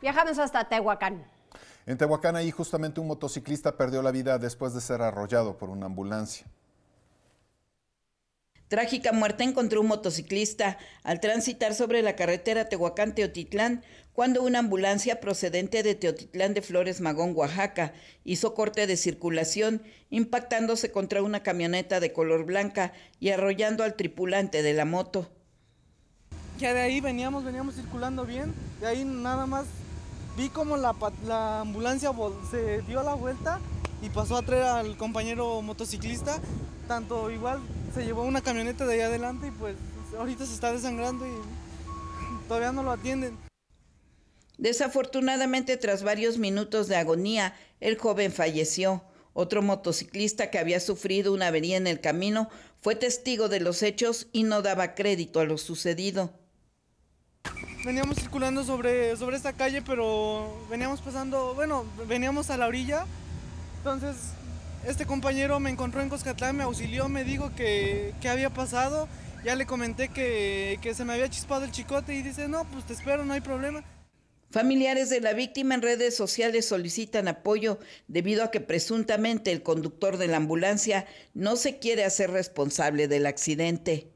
Viajamos hasta Tehuacán. En Tehuacán ahí justamente un motociclista perdió la vida después de ser arrollado por una ambulancia. Trágica muerte encontró un motociclista al transitar sobre la carretera Tehuacán-Teotitlán cuando una ambulancia procedente de Teotitlán de Flores Magón, Oaxaca, hizo corte de circulación, impactándose contra una camioneta de color blanca y arrollando al tripulante de la moto. Ya de ahí veníamos, veníamos circulando bien, de ahí nada más vi como la, la ambulancia se dio la vuelta y pasó a traer al compañero motociclista. Tanto igual se llevó una camioneta de ahí adelante y pues ahorita se está desangrando y todavía no lo atienden. Desafortunadamente, tras varios minutos de agonía, el joven falleció. Otro motociclista que había sufrido una avería en el camino fue testigo de los hechos y no daba crédito a lo sucedido veníamos circulando sobre, sobre esta calle, pero veníamos pasando, bueno, veníamos a la orilla. Entonces, este compañero me encontró en Coscatlán, me auxilió, me dijo que, había pasado. Ya le comenté que, que se me había chispado el chicote y dice, no, pues te espero, no hay problema. Familiares de la víctima en redes sociales solicitan apoyo debido a que presuntamente el conductor de la ambulancia no se quiere hacer responsable del accidente.